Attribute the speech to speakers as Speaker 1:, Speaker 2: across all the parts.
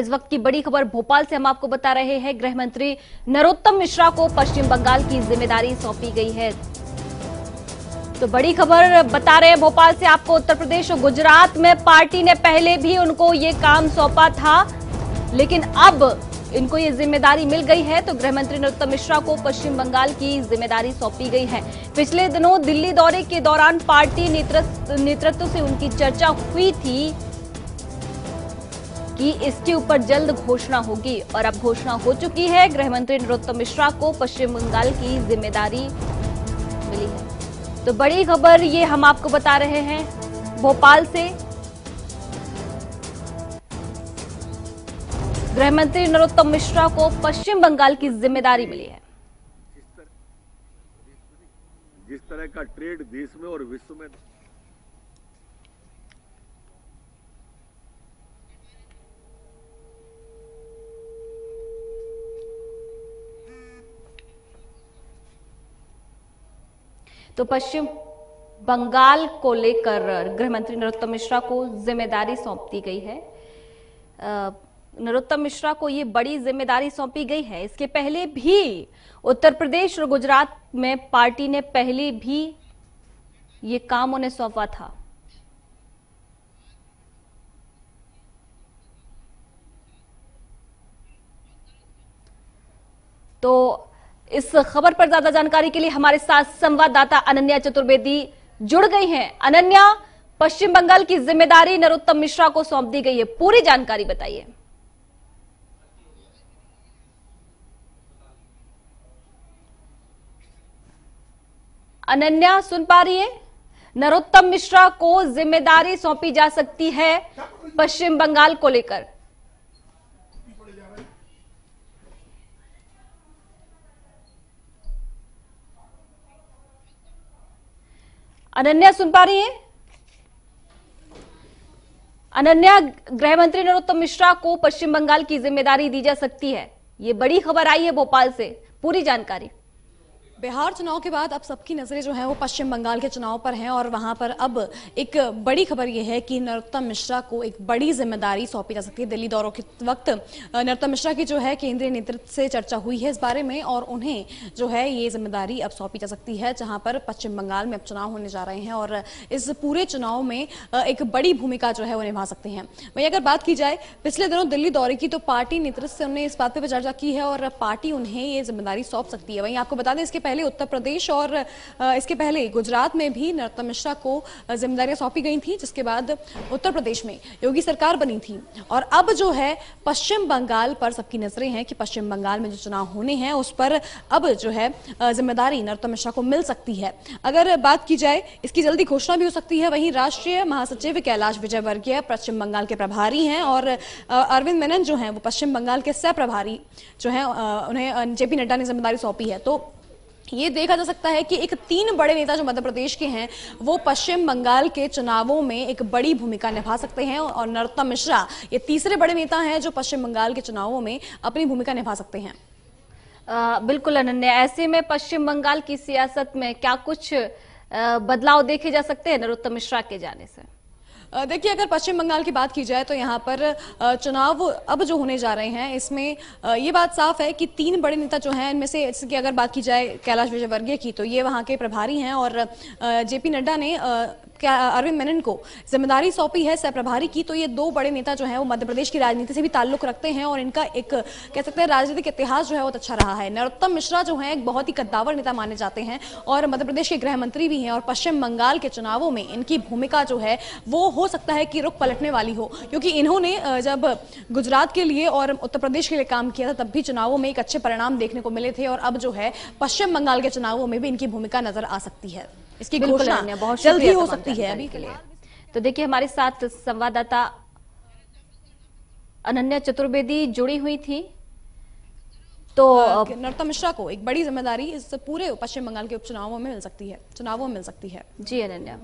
Speaker 1: इस वक्त की बड़ी खबर भोपाल से हम आपको बता रहे हैं गृह मंत्री नरोत्तम मिश्रा को पश्चिम बंगाल की जिम्मेदारी सौंपी गई है तो बड़ी खबर बता रहे हैं भोपाल से आपको उत्तर प्रदेश और गुजरात में पार्टी ने पहले भी उनको ये काम सौंपा था लेकिन अब इनको ये जिम्मेदारी मिल गई है तो गृह मंत्री नरोत्तम मिश्रा को पश्चिम बंगाल की जिम्मेदारी सौंपी गई है पिछले दिनों दिल्ली दौरे के दौरान पार्टी नेतृत्व से उनकी चर्चा हुई थी की इसके ऊपर जल्द घोषणा होगी और अब घोषणा हो चुकी है गृह मंत्री नरोत्तम मिश्रा को पश्चिम बंगाल की जिम्मेदारी मिली है तो बड़ी खबर ये हम आपको बता रहे हैं भोपाल से गृह मंत्री नरोत्तम मिश्रा को पश्चिम बंगाल की जिम्मेदारी मिली है जिस तरह का ट्रेड देश में और विश्व में तो पश्चिम बंगाल को लेकर गृह मंत्री नरोत्तम मिश्रा को जिम्मेदारी सौंप दी गई है नरोत्तम मिश्रा को ये बड़ी जिम्मेदारी सौंपी गई है इसके पहले भी उत्तर प्रदेश और गुजरात में पार्टी ने पहले भी ये काम उन्हें सौंपा था तो इस खबर पर ज्यादा जानकारी के लिए हमारे साथ संवाददाता अनन्या चतुर्वेदी जुड़ गई हैं अनन्या पश्चिम बंगाल की जिम्मेदारी नरोत्तम मिश्रा को सौंप दी गई है पूरी जानकारी बताइए अनन्या सुन पा रही है नरोत्तम मिश्रा को जिम्मेदारी सौंपी जा सकती है पश्चिम बंगाल को लेकर अनन्या सुन पा रही है अनन्या गृह मंत्री नरोत्तम मिश्रा को पश्चिम बंगाल की जिम्मेदारी दी जा सकती है ये बड़ी खबर आई है भोपाल से पूरी जानकारी
Speaker 2: बिहार चुनाव के बाद अब सबकी नज़रें जो हैं वो पश्चिम बंगाल के चुनाव पर हैं और वहां पर अब एक बड़ी खबर ये है कि नरोत्तम मिश्रा को एक बड़ी जिम्मेदारी सौंपी जा सकती है दिल्ली दौरों के वक्त नरोत्तम मिश्रा की जो है केंद्रीय नेतृत्व से चर्चा हुई है इस बारे में और उन्हें जो है ये जिम्मेदारी अब सौंपी जा सकती है जहां पर पश्चिम बंगाल में अब चुनाव होने जा रहे हैं और इस पूरे चुनाव में एक बड़ी भूमिका जो है वो निभा सकते हैं वहीं अगर बात की जाए पिछले दिनों दिल्ली दौरे की तो पार्टी नेतृत्व से उन्हें इस बात पर चर्चा की है और पार्टी उन्हें ये जिम्मेदारी सौंप सकती है वहीं आपको बता दें इसके पहले उत्तर प्रदेश और इसके पहले गुजरात में भी नरोत्तम मिश्रा को जिम्मेदारियां सौंपी गई थी जिसके बाद उत्तर प्रदेश में योगी सरकार बनी थी और अब जो है पश्चिम बंगाल पर सबकी नजरें हैं कि पश्चिम बंगाल में जो चुनाव होने हैं उस पर अब जो है जिम्मेदारी नरोत्तम मिश्रा को मिल सकती है अगर बात की जाए इसकी जल्दी घोषणा भी हो सकती है वहीं राष्ट्रीय महासचिव कैलाश विजयवर्गीय पश्चिम बंगाल के प्रभारी हैं और अरविंद मेनन जो हैं वो पश्चिम बंगाल के सह प्रभारी जो हैं उन्हें जेपी नड्डा ने जिम्मेदारी सौंपी है तो ये देखा जा सकता है कि एक तीन बड़े नेता जो मध्य प्रदेश के हैं वो पश्चिम बंगाल के चुनावों में एक बड़ी भूमिका निभा सकते हैं और नरोत्तम मिश्रा ये तीसरे बड़े नेता हैं जो पश्चिम बंगाल के चुनावों में अपनी भूमिका निभा सकते हैं आ, बिल्कुल अनन्या ऐसे में
Speaker 1: पश्चिम बंगाल की सियासत में क्या कुछ आ, बदलाव देखे जा सकते हैं नरोत्तम मिश्रा
Speaker 2: के जाने से देखिए अगर पश्चिम बंगाल की बात की जाए तो यहाँ पर चुनाव अब जो होने जा रहे हैं इसमें ये बात साफ है कि तीन बड़े नेता जो हैं इनमें से जैसे कि अगर बात की जाए कैलाश विजयवर्गीय की तो ये वहाँ के प्रभारी हैं और जेपी नड्डा ने अरविंद मेनन को जिम्मेदारी सौंपी है सह प्रभारी की तो ये दो बड़े नेता जो है वो मध्य प्रदेश की राजनीति से भी ताल्लुक रखते हैं और इनका एक कह सकते हैं राजनीतिक इतिहास जो है बहुत अच्छा रहा है नरोत्तम मिश्रा जो है एक बहुत ही कद्दावर नेता माने जाते हैं और मध्य प्रदेश के गृह मंत्री भी हैं और पश्चिम बंगाल के चुनावों में इनकी भूमिका जो है वो हो सकता है कि रुख पलटने वाली हो क्योंकि इन्होंने जब गुजरात के लिए और उत्तर प्रदेश के लिए काम किया था तब भी चुनावों में एक अच्छे परिणाम देखने को मिले थे और अब जो है पश्चिम बंगाल के चुनावों में भी इनकी भूमिका नजर आ सकती है इसकी घोषणा बहुत जल्दी हो सकती है अभी के
Speaker 1: लिए तो देखिए हमारे साथ संवाददाता अनन्या
Speaker 2: चतुर्वेदी जुड़ी हुई थी तो हाँ, नर्ता मिश्रा को एक बड़ी जिम्मेदारी इस पूरे पश्चिम बंगाल के उपचुनावों में मिल सकती है चुनावों में मिल सकती है जी अनन्या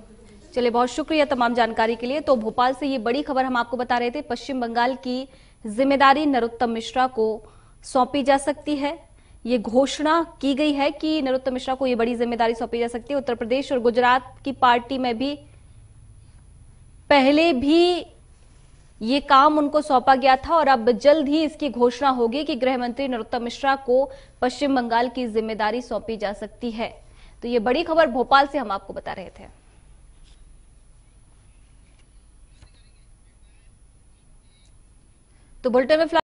Speaker 2: चलिए बहुत
Speaker 1: शुक्रिया तमाम जानकारी के लिए तो भोपाल से ये बड़ी खबर हम आपको बता रहे थे पश्चिम बंगाल की जिम्मेदारी नरोत्तम मिश्रा को सौंपी जा सकती है ये घोषणा की गई है कि नरोत्तम मिश्रा को यह बड़ी जिम्मेदारी सौंपी जा सकती है उत्तर प्रदेश और गुजरात की पार्टी में भी पहले भी ये काम उनको सौंपा गया था और अब जल्द ही इसकी घोषणा होगी कि गृह मंत्री नरोत्तम मिश्रा को पश्चिम बंगाल की जिम्मेदारी सौंपी जा सकती है तो ये बड़ी खबर भोपाल से हम आपको बता रहे थे तो बुलेटिन में